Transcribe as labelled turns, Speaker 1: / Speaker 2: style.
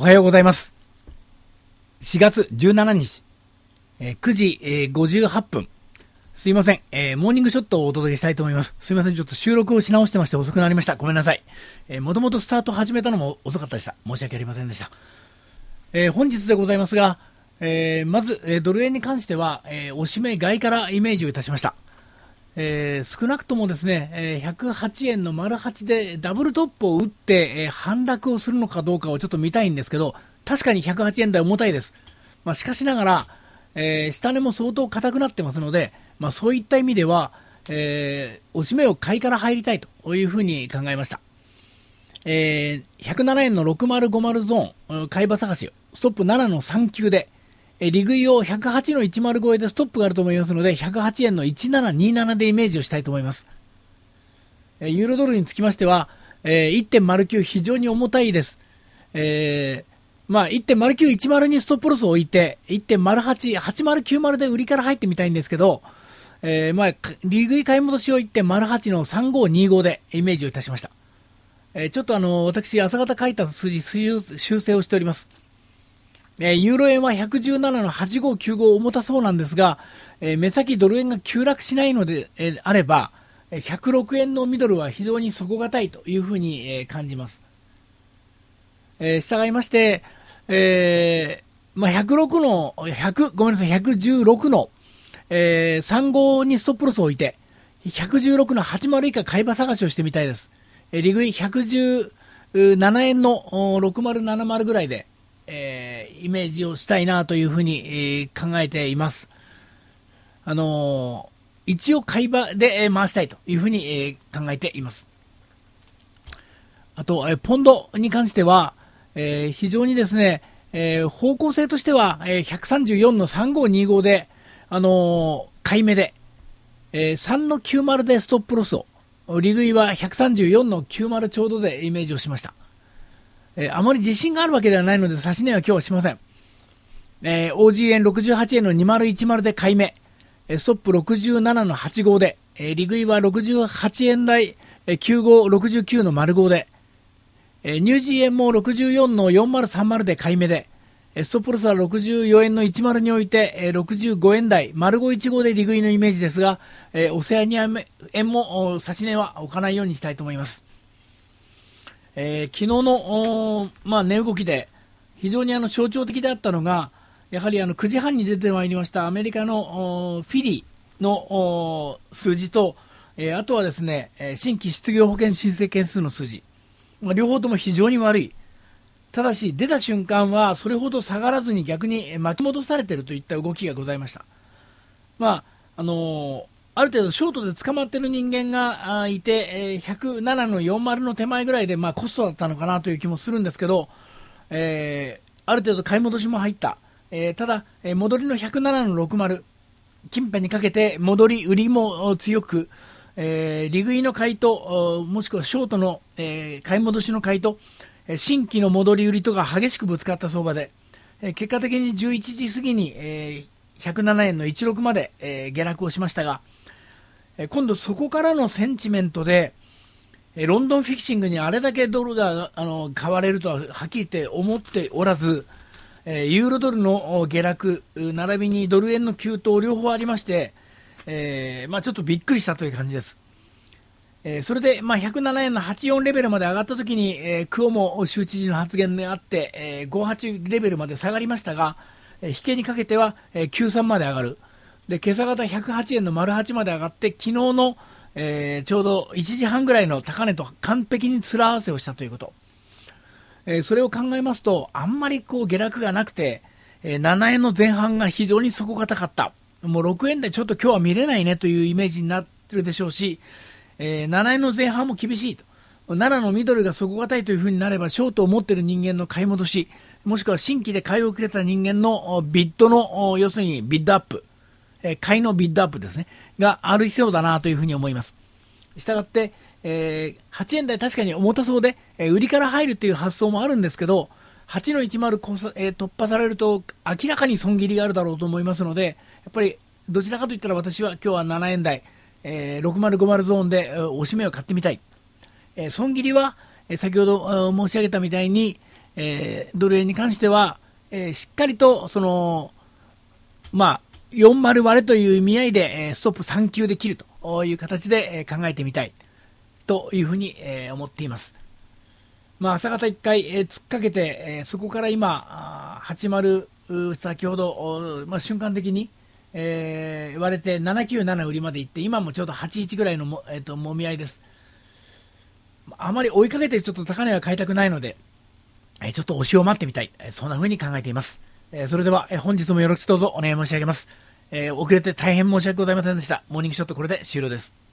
Speaker 1: おはようございます。4月17日、え9時、え58分。すいません、えー、モーニングショットをお届けしたいと思います。すいません、ちょっと収録をし直してまして遅くなりました。ごめんなさい。えー、もともとスタート始めたのも遅かったでした。申し訳ありませんでした。えー、本日でございますが、えー、まず、えドル円に関しては、えー、おしめ買いからイメージをいたしました。えー、少なくともですね、えー、108円の丸8でダブルトップを打って、えー、反落をするのかどうかをちょっと見たいんですけど、確かに108円台重たいです。まあ、しかしながら、えー、下値も相当硬くなってますので、まあ、そういった意味では、えー、おしめを買いから入りたいというふうに考えました。えー、107円の6050ゾーン、買い場探し、ストップ7の3級で、えリグイを108の10超えでストップがあると思いますので、108円の1727でイメージをしたいと思います。えユーロドルにつきましては、え1.09非常に重たいです。えー、まあ、1.0910にストップロスを置いて、1.08、8090で売りから入ってみたいんですけど、えー、まあ、リグイ買い戻しを1.08の3525でイメージをいたしました。えー、ちょっとあの、私、朝方書いた数字修正をしております。えー、ユーロ円は117の8595重たそうなんですが、えー、目先ドル円が急落しないので、えー、あれば、106円のミドルは非常に底堅いというふうに、えー、感じます。えー、従いまして、えー、まあ、106の、100、ごめんなさい、116の、えー、35にストップロスを置いて、116の80以下買い場探しをしてみたいです。えー、リグイ117円の6070ぐらいで、イメージをしたいなというふうに、えー、考えています。あのー、一応会話で、え回したいというふうに、え考えています。あと、えポンドに関しては、え非常にですね、え方向性としては、え134の3525で、あの買い目で、えー、3の90でストップロスを、利食いは134の90ちょうどでイメージをしました。えー、あまり自信があるわけではないので、指し値は今日はしません。えー、OG 円68円の2010で買い目、えストップ67の8号で、えー、リグイは68円台、えー、9569の丸5で、えー、ニュージー円も64の4030で買い目で、えー、ストップロスは64円の10において、えー、65円台、丸5 1号でリグイのイメージですが、えー、オセアニア円も差し値は置かないようにしたいと思います。えー、昨日の、まあ、値動きで非常にあの象徴的であったのがやはりあの9時半に出てまいりましたアメリカのフィリの数字と、えー、あとはですね新規失業保険申請件数の数字、まあ、両方とも非常に悪い。ただし出た瞬間はそれほど下がらずに逆に巻き戻されているといった動きがございました。まああのーある程度ショートで捕まってる人間がいて、えー、107の40の手前ぐらいで、まあ、コストだったのかなという気もするんですけど、えー、ある程度買い戻しも入った、えー、ただ、え戻りの107の60近辺にかけて戻り売りも強く、えー、利食いの買いともしくはショートの、え買い戻しの買いと新規の戻り売りとが激しくぶつかった相場で結果的に11時過ぎに、えー107円の16まで、えー、下落をしましたが、えー、今度そこからのセンチメントで、えー、ロンドンフィクシングにあれだけドルがあの買われるとははっきり言って思っておらず、えユーロドルの下落、並びにドル円の急騰、両方ありまして、えまあ、ちょっとびっくりしたという感じです。えそれで、まあ、107円の84レベルまで上がったときに、えー、クオモ州知事の発言であって、え58レベルまで下がりましたが、引けにかけては、93まで上がる。で、今朝方108円の丸8まで上がって、昨日の、えー、ちょうど1時半ぐらいの高値と完璧に面合わせをしたということ。えー、それを考えますと、あんまりこう下落がなくて、えー、7円の前半が非常に底堅かった。もう6円でちょっと今日は見れないねというイメージになってるでしょうし、えー、7円の前半も厳しいと。7のミドルが底堅いというふうになれば、ショートを持ってる人間の買い戻し、もしくは新規で買い遅れた人間のビットの、要するにビッドアップ、え買いのビッドアップですね、がある必要だなというふうに思います。したがって、えー、8円台確かに重たそうで、えー、売りから入るという発想もあるんですけど、8の10こそ、えー、突破されると明らかに損切りがあるだろうと思いますので、やっぱりどちらかといったら私は今日は7円台、えー、6050ゾーンで、えー、おしめを買ってみたい。え損切りは、え先ほど申し上げたみたいに、えー、ドル円に関しては、えー、しっかりと、その、まあ、40割れという意味合いで、えー、ストップ3級できるという形で、えー、考えてみたいというふうに、えー、思っています。まあ、朝方1回、えー、突っかけて、えー、そこから今、80、先ほど、まあ、瞬間的に、えー、割れて797売りまで行って、今もちょうど81ぐらいのも,、えーと、ともみ合いです。あまり追いかけてちょっと高値は買いたくないので、えちょっと推しを待ってみたい、えそんな風に考えています。えそれでは、え本日もよろしくどうぞお願い申し上げます。え遅れて大変申し訳ございませんでした。モーニングショットこれで終了です。